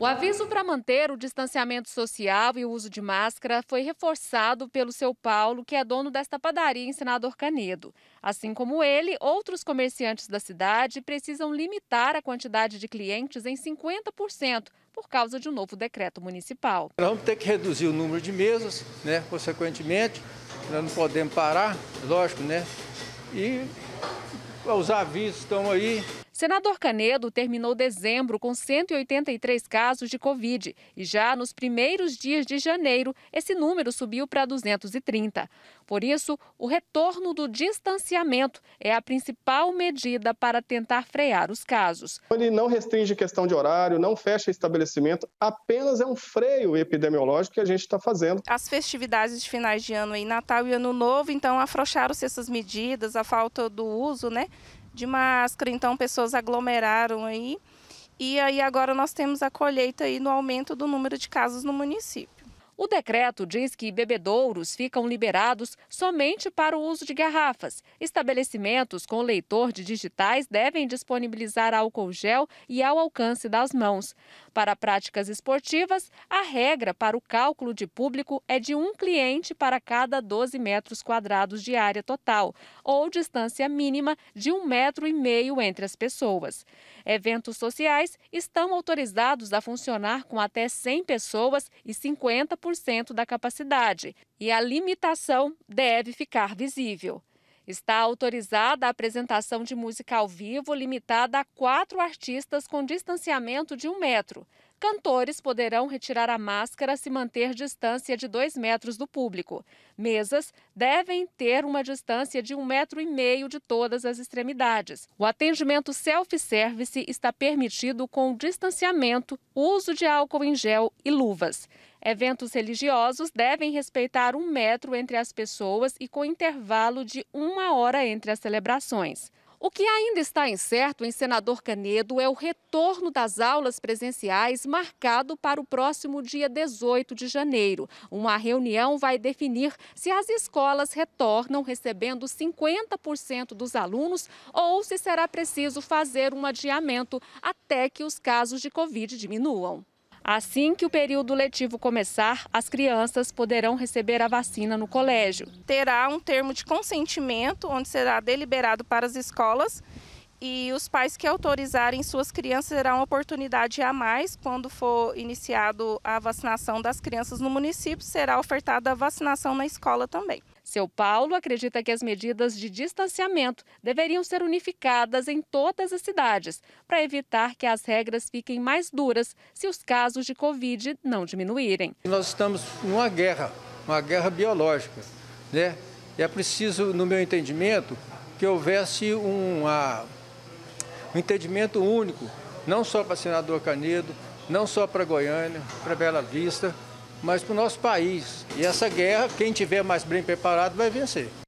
O aviso para manter o distanciamento social e o uso de máscara foi reforçado pelo seu Paulo, que é dono desta padaria em Senador Canedo. Assim como ele, outros comerciantes da cidade precisam limitar a quantidade de clientes em 50% por causa de um novo decreto municipal. Nós vamos ter que reduzir o número de mesas, né? consequentemente, nós não podemos parar, lógico, né? E os avisos estão aí. Senador Canedo terminou dezembro com 183 casos de Covid e já nos primeiros dias de janeiro, esse número subiu para 230. Por isso, o retorno do distanciamento é a principal medida para tentar frear os casos. Ele não restringe questão de horário, não fecha estabelecimento, apenas é um freio epidemiológico que a gente está fazendo. As festividades de finais de ano em Natal e Ano Novo, então, afrouxaram-se essas medidas, a falta do uso, né? de máscara, então pessoas aglomeraram aí. E aí agora nós temos a colheita aí no aumento do número de casos no município. O decreto diz que bebedouros ficam liberados somente para o uso de garrafas. Estabelecimentos com leitor de digitais devem disponibilizar álcool gel e ao alcance das mãos. Para práticas esportivas, a regra para o cálculo de público é de um cliente para cada 12 metros quadrados de área total, ou distância mínima de um metro e meio entre as pessoas. Eventos sociais estão autorizados a funcionar com até 100 pessoas e 50% 100% da capacidade e a limitação deve ficar visível. Está autorizada a apresentação de música ao vivo limitada a quatro artistas com distanciamento de um metro. Cantores poderão retirar a máscara se manter distância de 2 metros do público. Mesas devem ter uma distância de um metro e meio de todas as extremidades. O atendimento self-service está permitido com distanciamento, uso de álcool em gel e luvas. Eventos religiosos devem respeitar um metro entre as pessoas e com intervalo de uma hora entre as celebrações. O que ainda está incerto em Senador Canedo é o retorno das aulas presenciais marcado para o próximo dia 18 de janeiro. Uma reunião vai definir se as escolas retornam recebendo 50% dos alunos ou se será preciso fazer um adiamento até que os casos de Covid diminuam. Assim que o período letivo começar, as crianças poderão receber a vacina no colégio. Terá um termo de consentimento, onde será deliberado para as escolas e os pais que autorizarem suas crianças terão uma oportunidade a mais quando for iniciado a vacinação das crianças no município, será ofertada a vacinação na escola também. Seu Paulo acredita que as medidas de distanciamento deveriam ser unificadas em todas as cidades, para evitar que as regras fiquem mais duras se os casos de Covid não diminuírem. Nós estamos numa guerra, uma guerra biológica. Né? É preciso, no meu entendimento, que houvesse uma um entendimento único, não só para senador Canedo, não só para Goiânia, para Bela Vista, mas para o nosso país. E essa guerra, quem tiver mais bem preparado vai vencer.